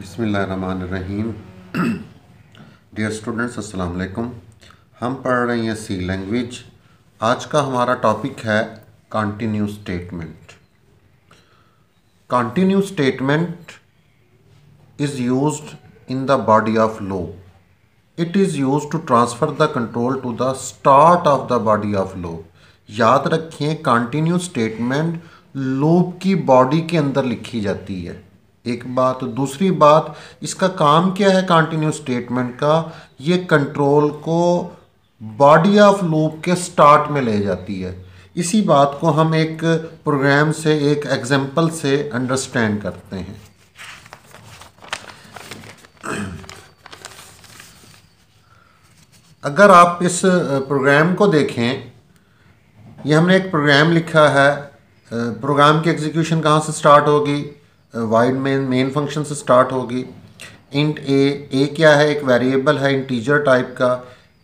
बिसमीम dear students अस्सलाम वालेकुम हम पढ़ रहे हैं सी लैंग्वेज आज का हमारा टॉपिक है continue statement continue statement is used in the body of loop it is used to transfer the control to the start of the body of loop याद रखें कंटिन्यू स्टेटमेंट लूप की body के अंदर लिखी जाती है एक बात तो दूसरी बात इसका काम क्या है कंटिन्यू स्टेटमेंट का ये कंट्रोल को बॉडी ऑफ लूप के स्टार्ट में ले जाती है इसी बात को हम एक प्रोग्राम से एक एग्जांपल से अंडरस्टैंड करते हैं अगर आप इस प्रोग्राम को देखें ये हमने एक प्रोग्राम लिखा है प्रोग्राम की एग्जीक्यूशन कहाँ से स्टार्ट होगी वाइड मेन मेन फंक्शन से स्टार्ट होगी इंट ए ए क्या है एक वेरिएबल है इंटीजर टाइप का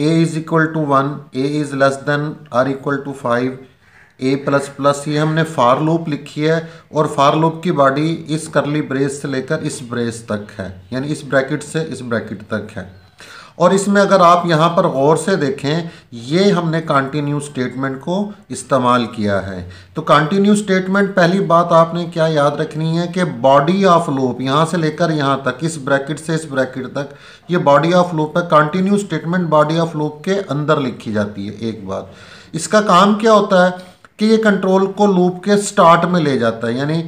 A is equal to one A is less than or equal to five A plus plus ये हमने फार लूप लिखी है और फार लूप की बॉडी इस करली ब्रेस से लेकर इस ब्रेस तक है यानी इस ब्रैकेट से इस ब्रैकेट तक है और इसमें अगर आप यहाँ पर गौर से देखें ये हमने कंटिन्यू स्टेटमेंट को इस्तेमाल किया है तो कंटिन्यू स्टेटमेंट पहली बात आपने क्या याद रखनी है कि बॉडी ऑफ लूप यहाँ से लेकर यहाँ तक इस ब्रैकेट से इस ब्रैकेट तक ये बॉडी ऑफ लूप है continue statement body of loop के अंदर लिखी जाती है एक बात इसका काम क्या होता है कि ये कंट्रोल को लूप के स्टार्ट में ले जाता है यानी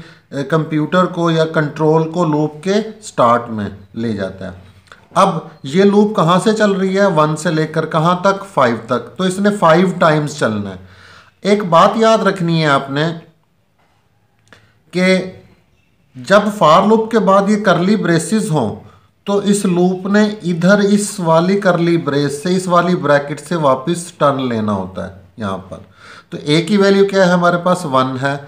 कंप्यूटर को या कंट्रोल को लूप के स्टार्ट में ले जाता है अब ये लूप कहाँ से चल रही है वन से लेकर कहाँ तक फाइव तक तो इसने फाइव टाइम्स चलना है एक बात याद रखनी है आपने कि जब फार लूप के बाद ये करली ब्रेसिस हों तो इस लूप ने इधर इस वाली करली ब्रेस से इस वाली ब्रैकेट से वापस टर्न लेना होता है यहाँ पर तो ए की वैल्यू क्या है हमारे पास वन है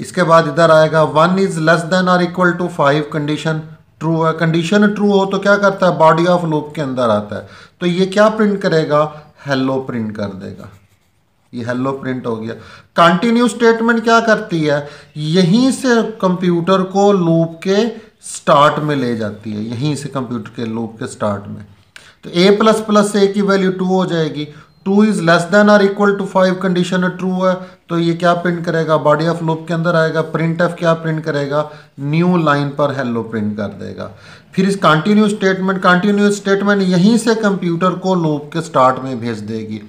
इसके बाद इधर आएगा one is less than or equal to five condition true है कंडीशन ट्रू हो तो क्या करता है बॉडी ऑफ लूप के अंदर आता है तो ये क्या प्रिंट करेगा हेलो प्रिंट कर देगा ये हेलो प्रिंट हो गया कंटिन्यू स्टेटमेंट क्या करती है यहीं से कंप्यूटर को लूप के स्टार्ट में ले जाती है यहीं से कंप्यूटर के लूप के स्टार्ट में तो ए प्लस प्लस ए की वैल्यू टू हो जाएगी two is less than or equal to five condition true है तो ये क्या प्रिंट करेगा बॉडी ऑफ लूप के अंदर आएगा प्रिंट एफ क्या प्रिंट करेगा न्यू लाइन पर हेलो प्रिंट कर देगा फिर इस कंटिन्यू स्टेटमेंट कंटिन्यू स्टेटमेंट यहीं से कंप्यूटर को लूप के स्टार्ट में भेज देगी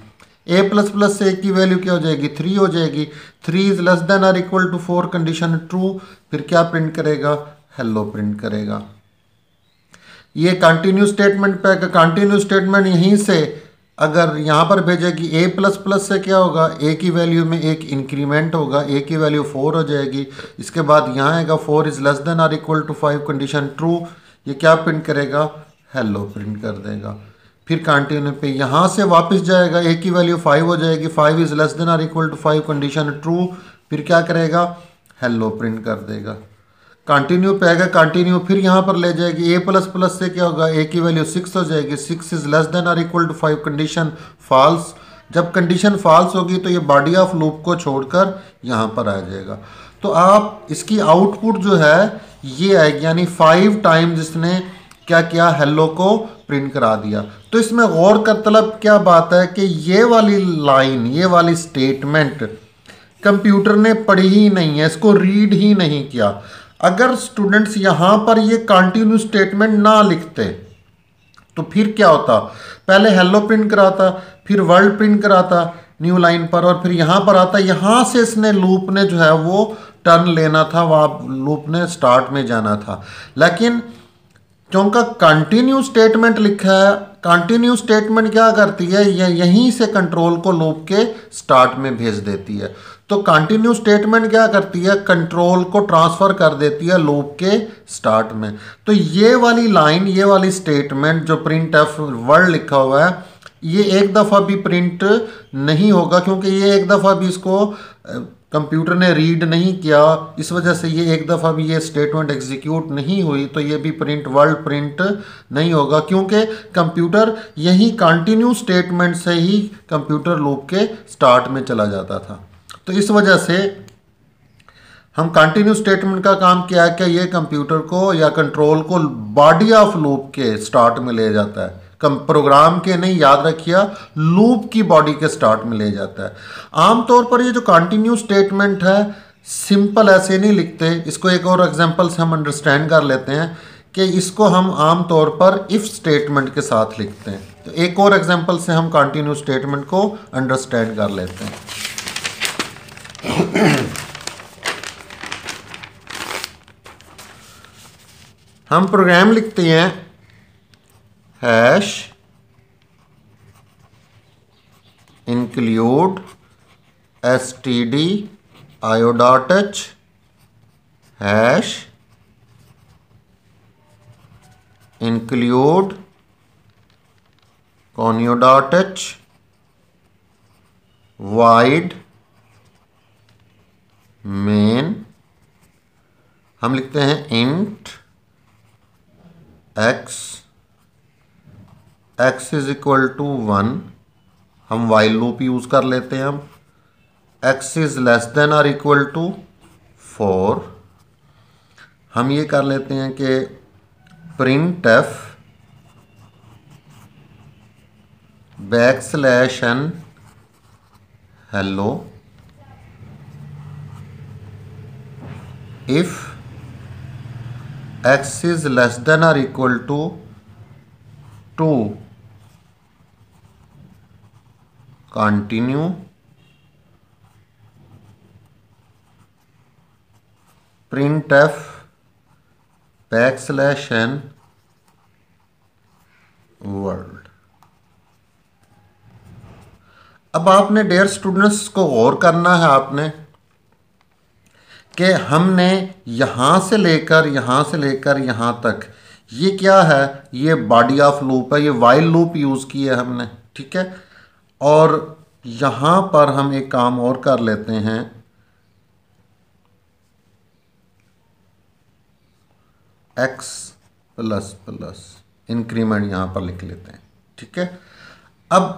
ए प्लस प्लस से ए की वैल्यू क्या हो जाएगी थ्री हो जाएगी three is less than or equal to four condition true फिर क्या प्रिंट करेगा हेलो प्रिंट करेगा ये कंटिन्यू स्टेटमेंट पे कंटिन्यू स्टेटमेंट यहीं से अगर यहाँ पर भेजेगी ए प्लस प्लस से क्या होगा ए की वैल्यू में एक इंक्रीमेंट होगा ए की वैल्यू फोर हो जाएगी इसके बाद यहाँ आएगा four is less than or equal to five condition true ये क्या प्रिंट करेगा हेलो प्रिंट कर देगा फिर कंटिन्यू पे यहाँ से वापस जाएगा ए की वैल्यू फाइव हो जाएगी five is less than or equal to five condition true फिर क्या करेगा हेलो प्रिंट कर देगा कंटिन्यू पे आएगा कंटिन्यू फिर यहाँ पर ले जाएगी ए प्लस प्लस से क्या होगा ए की वैल्यू सिक्स हो जाएगी six is less than or equal to five condition false जब कंडीशन फॉल्स होगी तो ये बॉडी ऑफ लूप को छोड़कर यहाँ पर आ जाएगा तो आप इसकी आउटपुट जो है ये आएगी यानी फाइव टाइम्स इसने क्या किया हेलो को प्रिंट करा दिया तो इसमें गौर का तलब क्या बात है कि ये वाली लाइन ये वाली स्टेटमेंट कंप्यूटर ने पढ़ी ही नहीं है इसको रीड ही नहीं किया अगर स्टूडेंट्स यहाँ पर ये कंटिन्यू स्टेटमेंट ना लिखते तो फिर क्या होता पहले हेलो प्रिंट कराता फिर वर्ल्ड प्रिंट कराता न्यू लाइन पर और फिर यहाँ पर आता यहाँ से इसने लूप ने जो है वो टर्न लेना था वह लूप ने स्टार्ट में जाना था लेकिन चौंका कंटिन्यू स्टेटमेंट लिखा है कंटिन्यू स्टेटमेंट क्या करती है यह यहीं से कंट्रोल को लूप के स्टार्ट में भेज देती है तो कंटिन्यू स्टेटमेंट क्या करती है कंट्रोल को ट्रांसफ़र कर देती है लूप के स्टार्ट में तो ये वाली लाइन ये वाली स्टेटमेंट जो प्रिंट एफ वर्ड लिखा हुआ है ये एक दफ़ा भी प्रिंट नहीं होगा क्योंकि ये एक दफ़ा भी इसको कंप्यूटर ने रीड नहीं किया इस वजह से ये एक दफ़ा भी ये स्टेटमेंट एग्जीक्यूट नहीं हुई तो ये भी प्रिंट वर्ल्ड प्रिंट नहीं होगा क्योंकि कंप्यूटर यही कंटिन्यू स्टेटमेंट से ही कंप्यूटर लूप के स्टार्ट में चला जाता था तो इस वजह से हम कंटिन्यू स्टेटमेंट का काम क्या है कि ये कंप्यूटर को या कंट्रोल को बॉडी ऑफ लूप के स्टार्ट में ले जाता है कम प्रोग्राम के नहीं याद रखिए लूप की बॉडी के स्टार्ट में ले जाता है आमतौर पर ये जो कंटिन्यू स्टेटमेंट है सिंपल ऐसे नहीं लिखते इसको एक और एग्जांपल से हम अंडरस्टैंड कर लेते हैं कि इसको हम आम तौर पर इफ़ स्टेटमेंट के साथ लिखते हैं तो एक और एग्ज़ाम्पल से हम कंटिन्यू स्टेटमेंट को अंडरस्टैंड कर लेते हैं हम प्रोग्राम लिखते हैं hash include S T D io H hash include conio H void main हम लिखते हैं int x x is equal to one हम वाइल लूप यूज़ कर लेते हैं हम x is less than or equal to four हम ये कर लेते हैं कि print f back slash n hello if x is less than or equal to 2 continue printf backslash n world अब आपने डेयर स्टूडेंट्स को गौर करना है आपने कि हमने यहाँ से लेकर यहाँ से लेकर यहाँ तक ये क्या है ये बॉडी ऑफ लूप है ये वाइल लूप यूज़ की है हमने ठीक है और यहाँ पर हम एक काम और कर लेते हैं एक्स प्लस प्लस इंक्रीमेंट यहाँ पर लिख लेते हैं ठीक है अब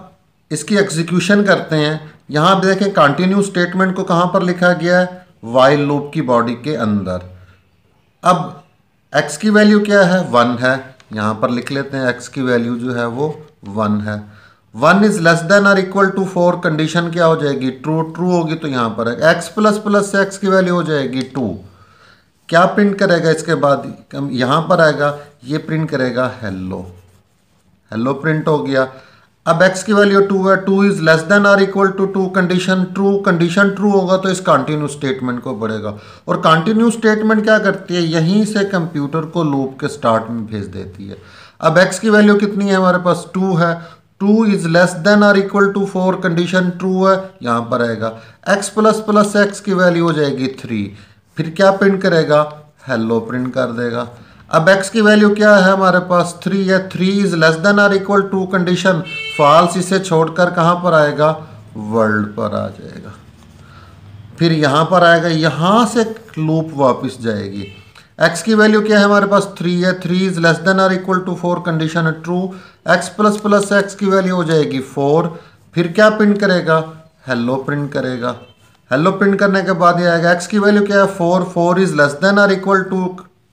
इसकी एग्जीक्यूशन करते हैं यहाँ देखें कंटिन्यू स्टेटमेंट को कहाँ पर लिखा गया है वाइल लूप की बॉडी के अंदर अब एक्स की वैल्यू क्या है वन है यहाँ पर लिख लेते हैं एक्स की वैल्यू जो है वो वन है one is less than or equal to four condition क्या हो जाएगी ट्रू ट्रू होगी तो यहाँ पर एक्स प्लस प्लस से एक्स की वैल्यू हो जाएगी टू क्या प्रिंट करेगा इसके बाद यहाँ पर आएगा ये प्रिंट करेगा हेलो हेलो प्रिंट हो गया अब x की वैल्यू टू है two is less than or equal to two condition true condition true होगा तो इस कंटिन्यू स्टेटमेंट को बढ़ेगा और कंटिन्यू स्टेटमेंट क्या करती है यहीं से कंप्यूटर को लूप के स्टार्ट में भेज देती है अब x की वैल्यू कितनी है हमारे पास टू है two is less than or equal to four condition true है यहाँ पर आएगा x प्लस प्लस एक्स की वैल्यू हो जाएगी थ्री फिर क्या प्रिंट करेगा हेलो प्रिंट कर देगा अब x की वैल्यू क्या है हमारे पास थ्री है three is less than or equal to condition false इसे छोड़कर कहाँ पर आएगा वर्ल्ड पर आ जाएगा फिर यहाँ पर आएगा यहाँ से लूप वापस जाएगी x की वैल्यू क्या है हमारे पास थ्री है three is less than or equal to four condition true x plus plus x की वैल्यू हो जाएगी फोर फिर क्या प्रिंट करेगा हेलो प्रिंट करेगा हेलो प्रिंट करने के बाद ये आएगा एक्स की वैल्यू क्या है four four is less than or equal to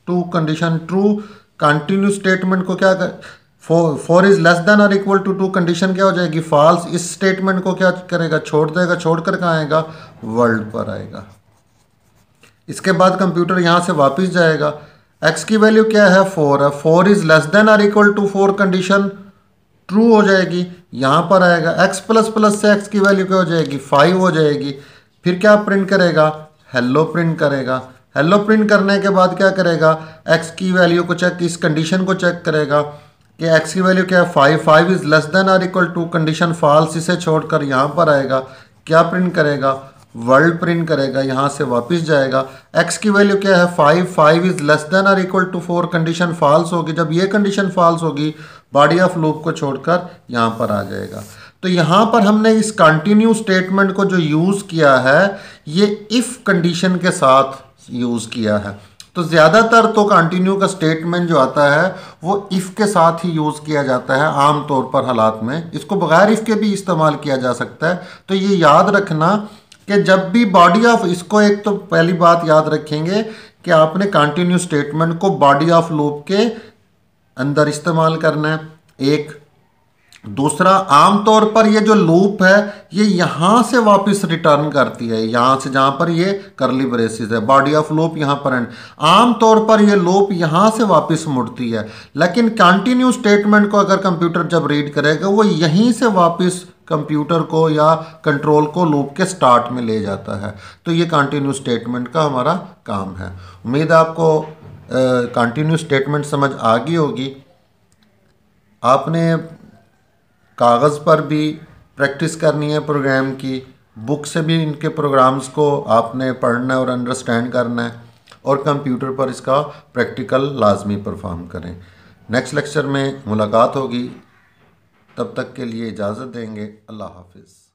two condition true continue statement को क्या four is less than or equal to two condition क्या हो जाएगी फॉल्स इस स्टेटमेंट को क्या करेगा छोड़ देगा छोड़ कर कहाँ आएगा वर्ल्ड पर आएगा इसके बाद कंप्यूटर यहाँ से वापस जाएगा एक्स की वैल्यू क्या है फोर है four is less than or equal to four condition true हो जाएगी यहाँ पर आएगा एक्स प्लस प्लस से एक्स की वैल्यू क्या हो जाएगी फाइव हो जाएगी फिर क्या प्रिंट करेगा हेलो प्रिंट करेगा हेलो प्रिंट करने के बाद क्या करेगा एक्स की वैल्यू को चेक इस कंडीशन को चेक करेगा कि एक्स की वैल्यू क्या है five five is less than or equal to condition false इसे छोड़कर यहाँ पर आएगा क्या प्रिंट करेगा वर्ल्ड प्रिंट करेगा यहाँ से वापस जाएगा एक्स की वैल्यू क्या है five five is less than or equal to four condition false होगी जब ये कंडीशन फॉल्स होगी बॉडी ऑफ लूप को छोड़कर यहाँ पर आ जाएगा तो यहाँ पर हमने इस कंटिन्यू स्टेटमेंट को जो यूज़ किया है ये इफ़ कंडीशन के साथ यूज़ किया है तो ज़्यादातर तो कंटिन्यू का स्टेटमेंट जो आता है वो इफ़ के साथ ही यूज़ किया जाता है आम तौर पर हालात में इसको बगैर इफ़ के भी इस्तेमाल किया जा सकता है तो ये याद रखना कि जब भी बॉडी ऑफ इसको एक तो पहली बात याद रखेंगे कि आपने कंटिन्यू स्टेटमेंट को बॉडी ऑफ लूप के अंदर इस्तेमाल करना है एक दूसरा आमतौर पर ये जो लूप है ये यहाँ से वापस रिटर्न करती है यहाँ से जहाँ पर ये करली ब्रेसिस है बॉडी ऑफ लूप यहाँ पर एंड आमतौर पर ये लूप यहाँ से वापस मुड़ती है लेकिन कंटिन्यू स्टेटमेंट को अगर कंप्यूटर जब रीड करेगा वो यहीं से वापस कंप्यूटर को या कंट्रोल को लूप के स्टार्ट में ले जाता है तो ये कंटिन्यू स्टेटमेंट का हमारा काम है उम्मीद आपको कंटिन्यू स्टेटमेंट समझ आ गई होगी आपने कागज़ पर भी प्रैक्टिस करनी है प्रोग्राम की बुक से भी इनके प्रोग्राम्स को आपने पढ़ना है और अंडरस्टैंड करना है और कंप्यूटर पर इसका प्रैक्टिकल लाजमी परफॉर्म करें नेक्स्ट लेक्चर में मुलाकात होगी तब तक के लिए इजाज़त देंगे अल्लाह हाफिज़